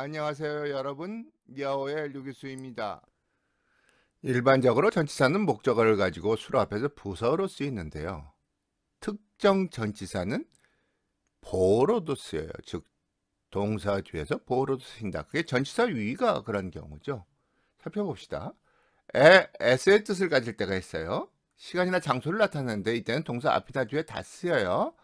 안녕하세요 여러분 야오의 류기수입니다. 일반적으로 전치사는 목적어를 가지고 수로 앞에서 부서로 쓰이는데요. 특정 전치사는 보로도 쓰여요. 즉 동사 뒤에서 보로도 쓰인다. 그게 전치사 위가 그런 경우죠. 살펴봅시다. 에, 에 s의 뜻을 가질 때가 있어요. 시간이나 장소를 나타내는데 이때는 동사 앞이나 뒤에 다 쓰여요.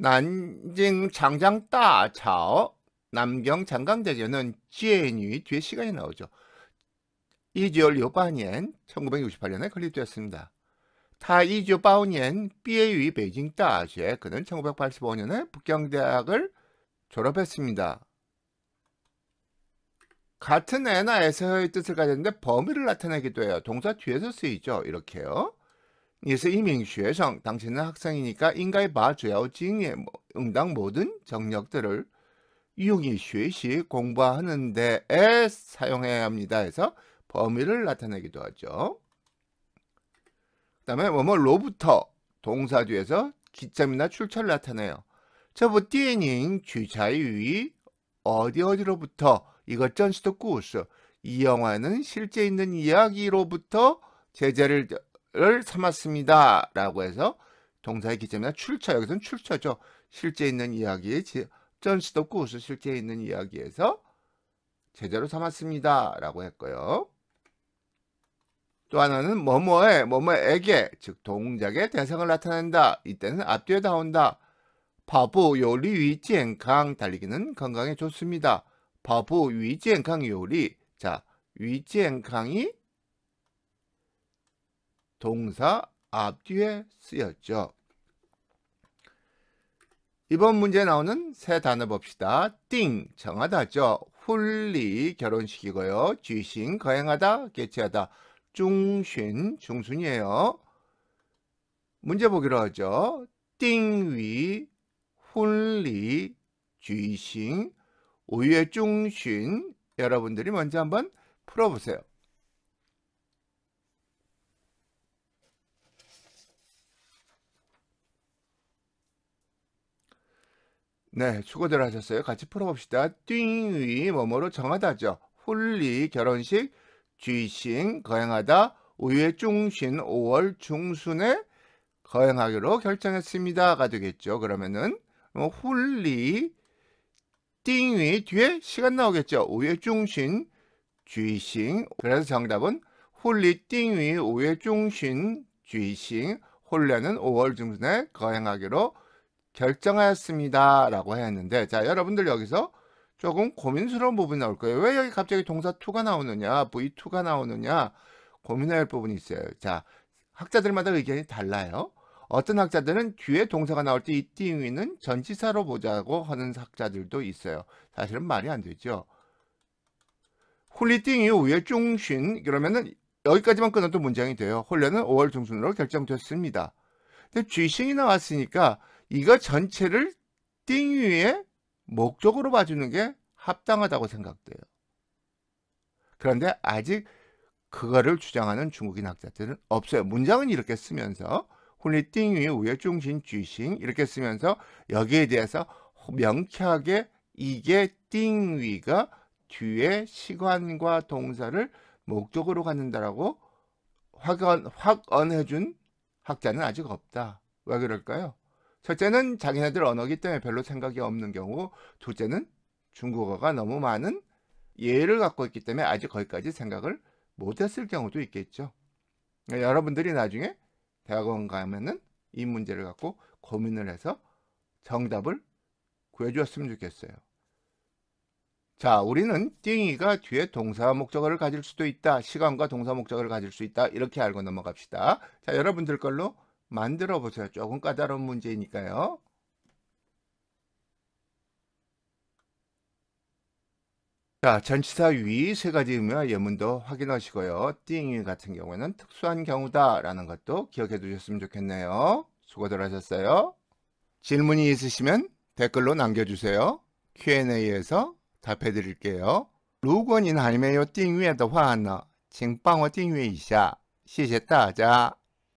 난징 장장 따 차오 남경 장강대전은 지엔이 의 뒤에 시간이 나오죠. 이지올리오 바니엔 1968년에 건립되었습니다. 타이지오 바오니엔 b a u 베이징 다시에 그는 1985년에 북경대학을 졸업했습니다. 같은 애나에서의 뜻을 가졌는데 범위를 나타내기도 해요. 동사 뒤에서 쓰이죠. 이렇게요. 그래서 이밍슈에성 당신은 학생이니까 인가에 봐줘요. 징의 뭐, 응당 모든 정력들을 이용이 쉐시 공부하는 데에 사용해야 합니다 해서 범위를 나타내기도 하죠. 그 다음에 뭐뭐로부터 동사 뒤에서 기점이나 출처를 나타내요. 저부 띠에닝 주차위 어디 어디로부터 이것 전시도 꾸우스 이 영화는 실제 있는 이야기로부터 제재를 삼았습니다 라고 해서 동사의 기점이나 출처 여기서는 출처죠. 실제 있는 이야기의 전수도수 실제에 있는 이야기에서 제대로 삼았습니다. 라고 했고요. 또 하나는 뭐뭐에 뭐뭐에게 즉 동작의 대상을 나타낸다. 이때는 앞뒤에 나온다. 바보 요리 위지엔캉 달리기는 건강에 좋습니다. 바보 위지엔캉 요리 자 위지엔캉이 동사 앞뒤에 쓰였죠. 이번 문제에 나오는 새 단어 봅시다. 띵, 정하다죠. 훌리, 결혼식이고요. 쥐신, 거행하다, 개최하다. 중순, 중순이에요. 문제 보기로 하죠. 띵위, 훌리, 쥐신, 우유의 중순. 여러분들이 먼저 한번 풀어보세요. 네, 수고들 하셨어요. 같이 풀어봅시다. 띵위 뭐뭐로 정하다죠. 홀리 결혼식 쥐신 거행하다 5의 중신 5월 중순에 거행하기로 결정했습니다가 되겠죠. 그러면은 뭐 홀리 띵위 뒤에 시간 나오겠죠. 5의 중신 쥐신 그래서 정답은 홀리 띵위 5의 중신 쥐신 홀레는 5월 중순에 거행하기로 결정하였습니다. 라고 했는데, 자, 여러분들 여기서 조금 고민스러운 부분이 나올 거예요. 왜 여기 갑자기 동사 t 가 나오느냐, v2가 나오느냐, 고민할 부분이 있어요. 자, 학자들마다 의견이 달라요. 어떤 학자들은 뒤에 동사가 나올 때 이 띵이는 전치사로 보자고 하는 학자들도 있어요. 사실은 말이 안 되죠. 홀리띵이 우월중신 그러면은 여기까지만 끊어도 문장이 돼요. 훈련은 5월 중순으로 결정됐습니다. 근데 쥐싱이 나왔으니까 이거 전체를 띵위의 목적으로 봐주는 게 합당하다고 생각돼요. 그런데 아직 그거를 주장하는 중국인 학자들은 없어요. 문장은 이렇게 쓰면서 훈리띵위의 우여중심 주신 이렇게 쓰면서 여기에 대해서 명쾌하게 이게 띵위가 뒤에 시간과 동사를 목적으로 갖는다라고 확언, 확언해준 학자는 아직 없다. 왜 그럴까요? 첫째는 자기네들 언어기 때문에 별로 생각이 없는 경우, 둘째는 중국어가 너무 많은 예를 갖고 있기 때문에 아직 거기까지 생각을 못했을 경우도 있겠죠. 그러니까 여러분들이 나중에 대학원 가면은 이 문제를 갖고 고민을 해서 정답을 구해주었으면 좋겠어요. 자, 우리는 띵이가 뒤에 동사 목적어를 가질 수도 있다. 시간과 동사 목적어를 가질 수 있다. 이렇게 알고 넘어갑시다. 자, 여러분들 걸로 만들어 보세요. 조금 까다로운 문제니까요. 자, 전치사 위 세 가지 의미와 예문도 확인하시고요. 띵 같은 경우에는 특수한 경우다라는 것도 기억해 두셨으면 좋겠네요. 수고들 하셨어요. 질문이 있으시면 댓글로 남겨주세요. Q&A에서 답해 드릴게요. 如果您还没有订阅的话呢，请帮我订阅一下，谢谢大家。